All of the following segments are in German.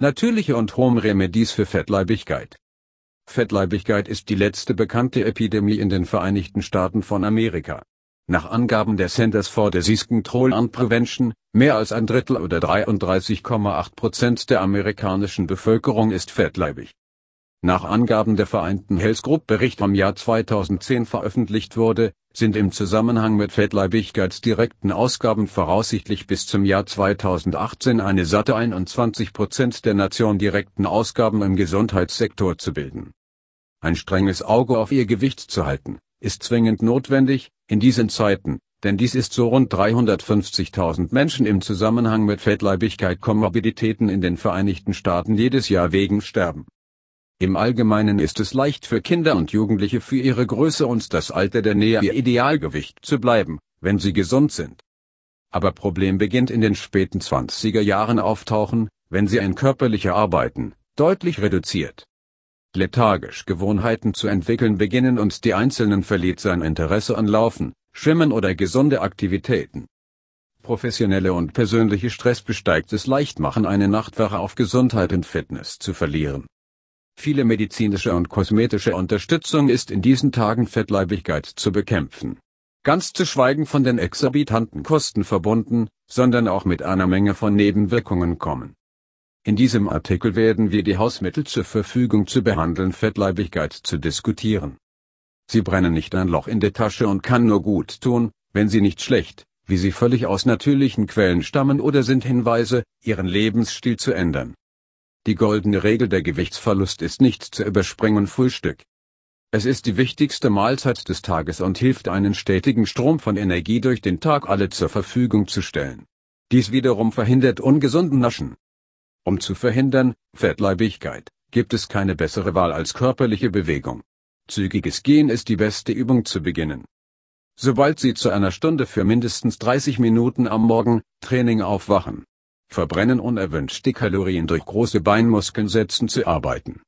Natürliche und Home-Remedies für Fettleibigkeit. Fettleibigkeit ist die letzte bekannte Epidemie in den Vereinigten Staaten von Amerika. Nach Angaben der Centers for Disease Control and Prevention, mehr als ein Drittel oder 33,8 Prozent der amerikanischen Bevölkerung ist fettleibig. Nach Angaben der vereinten Hells Group Bericht vom Jahr 2010 veröffentlicht wurde, sind im Zusammenhang mit Fettleibigkeits direkten Ausgaben voraussichtlich bis zum Jahr 2018 eine satte 21 Prozent der Nation direkten Ausgaben im Gesundheitssektor zu bilden. Ein strenges Auge auf ihr Gewicht zu halten, ist zwingend notwendig, in diesen Zeiten, denn dies ist so rund 350.000 Menschen im Zusammenhang mit Fettleibigkeit Komorbiditäten in den Vereinigten Staaten jedes Jahr wegen Sterben. Im Allgemeinen ist es leicht für Kinder und Jugendliche für ihre Größe und das Alter der Nähe ihr Idealgewicht zu bleiben, wenn sie gesund sind. Aber Problem beginnt in den späten 20er Jahren auftauchen, wenn sie ein körperlicher Arbeiten, deutlich reduziert. Lethargisch Gewohnheiten zu entwickeln beginnen und die Einzelnen verliert sein Interesse an Laufen, Schwimmen oder gesunde Aktivitäten. Professionelle und persönliche Stress besteigt es leicht machen eine Nachtwache auf Gesundheit und Fitness zu verlieren. Viele medizinische und kosmetische Unterstützung ist in diesen Tagen Fettleibigkeit zu bekämpfen. Ganz zu schweigen von den exorbitanten Kosten verbunden, sondern auch mit einer Menge von Nebenwirkungen kommen. In diesem Artikel werden wir die Hausmittel zur Verfügung zu behandeln Fettleibigkeit zu diskutieren. Sie brennen nicht ein Loch in der Tasche und kann nur gut tun, wenn sie nicht schlecht, wie sie völlig aus natürlichen Quellen stammen oder sind Hinweise, ihren Lebensstil zu ändern. Die goldene Regel der Gewichtsverlust ist nicht zu überspringen Frühstück. Es ist die wichtigste Mahlzeit des Tages und hilft einen stetigen Strom von Energie durch den Tag alle zur Verfügung zu stellen. Dies wiederum verhindert ungesunden Naschen. Um zu verhindern, Fettleibigkeit, gibt es keine bessere Wahl als körperliche Bewegung. Zügiges Gehen ist die beste Übung zu beginnen. Sobald Sie zu einer Stunde für mindestens 30 Minuten am Morgen Training aufwachen, verbrennen unerwünschte Kalorien durch große Beinmuskeln setzen zu arbeiten.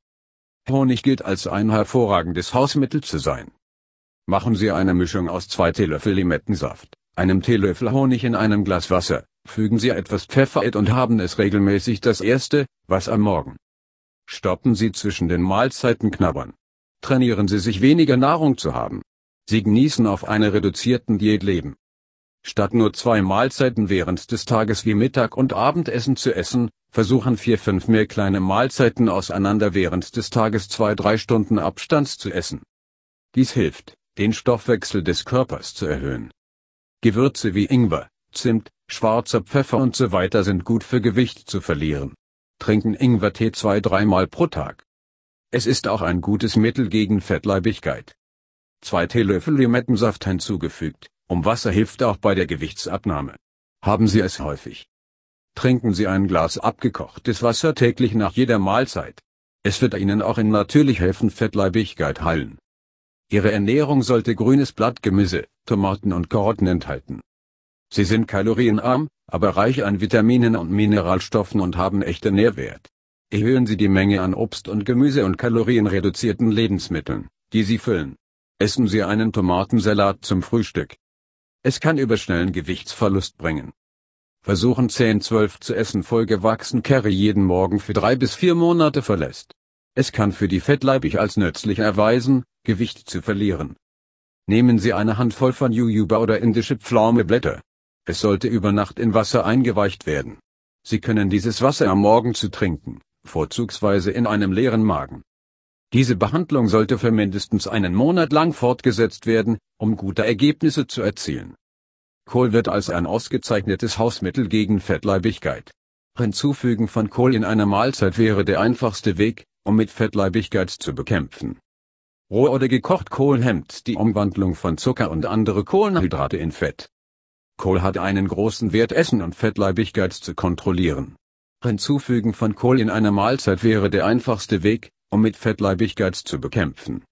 Honig gilt als ein hervorragendes Hausmittel zu sein. Machen Sie eine Mischung aus zwei Teelöffel Limettensaft, einem Teelöffel Honig in einem Glas Wasser, fügen Sie etwas Pfeffer und haben es regelmäßig das erste, was am Morgen. Stoppen Sie zwischen den Mahlzeiten knabbern. Trainieren Sie sich weniger Nahrung zu haben. Sie genießen auf einer reduzierten Diät leben. Statt nur zwei Mahlzeiten während des Tages wie Mittag und Abendessen zu essen, versuchen vier fünf mehr kleine Mahlzeiten auseinander während des Tages zwei drei Stunden Abstands zu essen. Dies hilft, den Stoffwechsel des Körpers zu erhöhen. Gewürze wie Ingwer, Zimt, schwarzer Pfeffer und so weiter sind gut für Gewicht zu verlieren. Trinken Ingwertee zwei dreimal pro Tag. Es ist auch ein gutes Mittel gegen Fettleibigkeit. Zwei Teelöffel Limettensaft hinzugefügt, um Wasser hilft auch bei der Gewichtsabnahme. Haben Sie es häufig? Trinken Sie ein Glas abgekochtes Wasser täglich nach jeder Mahlzeit. Es wird Ihnen auch in natürlich helfen Fettleibigkeit heilen. Ihre Ernährung sollte grünes Blattgemüse, Tomaten und Karotten enthalten. Sie sind kalorienarm, aber reich an Vitaminen und Mineralstoffen und haben echte Nährwert. Erhöhen Sie die Menge an Obst und Gemüse und kalorienreduzierten Lebensmitteln, die Sie füllen. Essen Sie einen Tomatensalat zum Frühstück. Es kann über schnellen Gewichtsverlust bringen. Versuchen 10-12 zu essen vollgewachsen Curry jeden Morgen für drei bis vier Monate verlässt. Es kann für die fettleibig als nützlich erweisen, Gewicht zu verlieren. Nehmen Sie eine Handvoll von Jujuba oder indische Pflaumeblätter. Es sollte über Nacht in Wasser eingeweicht werden. Sie können dieses Wasser am Morgen zu trinken, vorzugsweise in einem leeren Magen. Diese Behandlung sollte für mindestens einen Monat lang fortgesetzt werden, um gute Ergebnisse zu erzielen. Kohl wird als ein ausgezeichnetes Hausmittel gegen Fettleibigkeit. Hinzufügen von Kohl in einer Mahlzeit wäre der einfachste Weg, um mit Fettleibigkeit zu bekämpfen. Roh oder gekocht Kohl hemmt die Umwandlung von Zucker und andere Kohlenhydrate in Fett. Kohl hat einen großen Wert Essen und Fettleibigkeit zu kontrollieren. Hinzufügen von Kohl in einer Mahlzeit wäre der einfachste Weg, um mit Fettleibigkeit zu bekämpfen.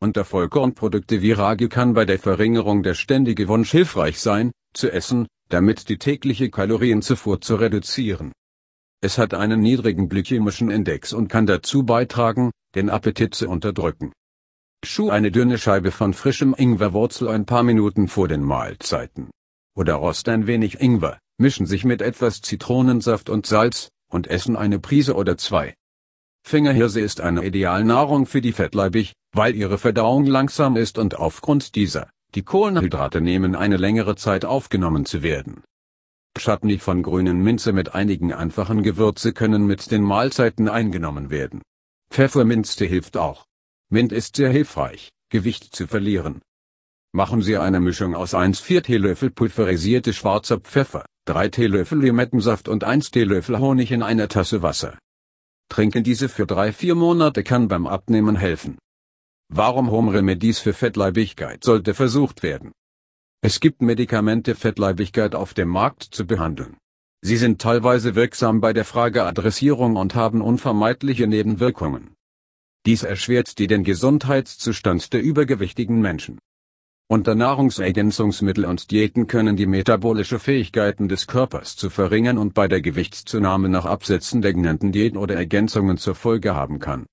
Unter Vollkornprodukte wie Rage kann bei der Verringerung der ständige Wunsch hilfreich sein, zu essen, damit die tägliche Kalorienzufuhr zu reduzieren. Es hat einen niedrigen glykämischen Index und kann dazu beitragen, den Appetit zu unterdrücken. Schuh eine dünne Scheibe von frischem Ingwerwurzel ein paar Minuten vor den Mahlzeiten. Oder rost ein wenig Ingwer, mischen sich mit etwas Zitronensaft und Salz, und essen eine Prise oder zwei. Fingerhirse ist eine Idealnahrung für die fettleibig, weil ihre Verdauung langsam ist und aufgrund dieser, die Kohlenhydrate nehmen eine längere Zeit aufgenommen zu werden. Chutney von grünen Minze mit einigen einfachen Gewürze können mit den Mahlzeiten eingenommen werden. Pfefferminze hilft auch. Mint ist sehr hilfreich, Gewicht zu verlieren. Machen Sie eine Mischung aus 1/4 Teelöffel pulverisierte schwarzer Pfeffer, 3 Teelöffel Limettensaft und 1 Teelöffel Honig in einer Tasse Wasser. Trinken diese für drei vier Monate kann beim Abnehmen helfen. Warum Home Remedies für Fettleibigkeit sollte versucht werden? Es gibt Medikamente Fettleibigkeit auf dem Markt zu behandeln. Sie sind teilweise wirksam bei der Frageadressierung und haben unvermeidliche Nebenwirkungen. Dies erschwert die den Gesundheitszustand der übergewichtigen Menschen. Unter Nahrungsergänzungsmittel und Diäten können die metabolische Fähigkeiten des Körpers zu verringern und bei der Gewichtszunahme nach Absetzen der genannten Diäten oder Ergänzungen zur Folge haben kann.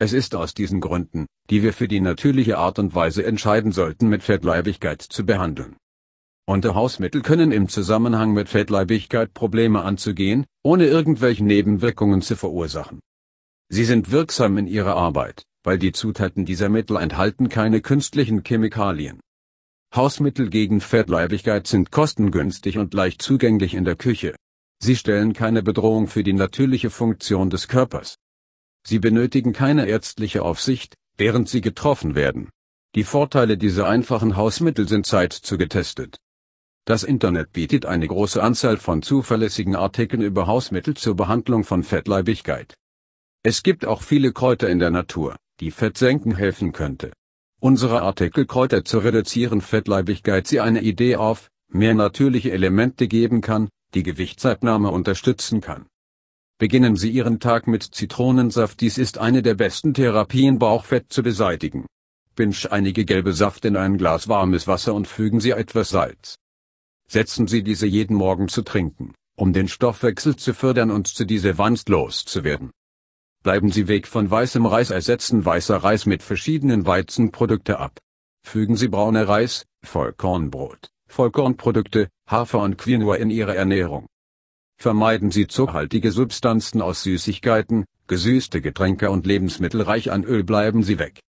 Es ist aus diesen Gründen, die wir für die natürliche Art und Weise entscheiden sollten, mit Fettleibigkeit zu behandeln. Unter Hausmittel können im Zusammenhang mit Fettleibigkeit Probleme anzugehen, ohne irgendwelche Nebenwirkungen zu verursachen. Sie sind wirksam in ihrer Arbeit, weil die Zutaten dieser Mittel enthalten keine künstlichen Chemikalien. Hausmittel gegen Fettleibigkeit sind kostengünstig und leicht zugänglich in der Küche. Sie stellen keine Bedrohung für die natürliche Funktion des Körpers. Sie benötigen keine ärztliche Aufsicht, während sie getroffen werden. Die Vorteile dieser einfachen Hausmittel sind zeitzugetestet. Das Internet bietet eine große Anzahl von zuverlässigen Artikeln über Hausmittel zur Behandlung von Fettleibigkeit. Es gibt auch viele Kräuter in der Natur, die Fett senken helfen könnte. Unsere Artikel Kräuter zu reduzieren Fettleibigkeit sie eine Idee auf, mehr natürliche Elemente geben kann, die Gewichtsabnahme unterstützen kann. Beginnen Sie Ihren Tag mit Zitronensaft dies ist eine der besten Therapien Bauchfett zu beseitigen. Pinsch einige gelbe Saft in ein Glas warmes Wasser und fügen Sie etwas Salz. Setzen Sie diese jeden Morgen zu trinken, um den Stoffwechsel zu fördern und zu dieser Wand loszuwerden. Bleiben Sie weg von weißem Reis ersetzen weißer Reis mit verschiedenen Weizenprodukte ab. Fügen Sie brauner Reis, Vollkornbrot, Vollkornprodukte, Hafer und Quinoa in Ihre Ernährung. Vermeiden Sie zuhaltige Substanzen aus Süßigkeiten, gesüßte Getränke und Lebensmittel reich an Öl bleiben Sie weg.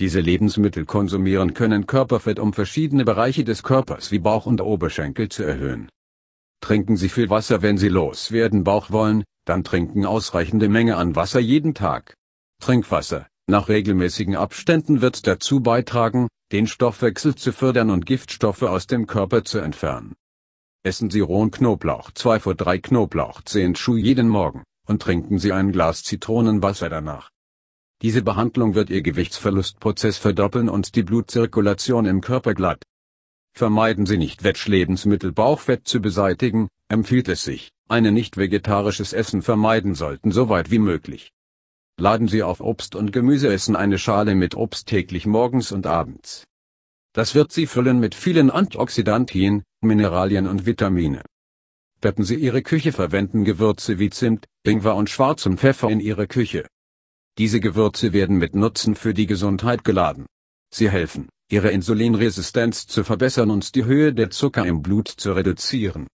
Diese Lebensmittel konsumieren können Körperfett, um verschiedene Bereiche des Körpers wie Bauch und Oberschenkel zu erhöhen. Trinken Sie viel Wasser, wenn Sie loswerden Bauch wollen, dann trinken ausreichende Menge an Wasser jeden Tag. Trinkwasser, nach regelmäßigen Abständen wird dazu beitragen, den Stoffwechsel zu fördern und Giftstoffe aus dem Körper zu entfernen. Essen Sie rohen Knoblauch 2 vor 3 Knoblauch 10 Schuh jeden Morgen und trinken Sie ein Glas Zitronenwasser danach. Diese Behandlung wird Ihr Gewichtsverlustprozess verdoppeln und die Blutzirkulation im Körper glatt. Vermeiden Sie nicht Wetschlebensmittel Bauchfett zu beseitigen, empfiehlt es sich, eine nicht-vegetarisches Essen vermeiden sollten soweit wie möglich. Laden Sie auf Obst und Gemüseessen eine Schale mit Obst täglich morgens und abends. Das wird Sie füllen mit vielen Antioxidantien, Mineralien und Vitamine. Peppen Sie Ihre Küche verwenden Gewürze wie Zimt, Ingwer und schwarzem Pfeffer in Ihre Küche. Diese Gewürze werden mit Nutzen für die Gesundheit geladen. Sie helfen, Ihre Insulinresistenz zu verbessern und die Höhe der Zucker im Blut zu reduzieren.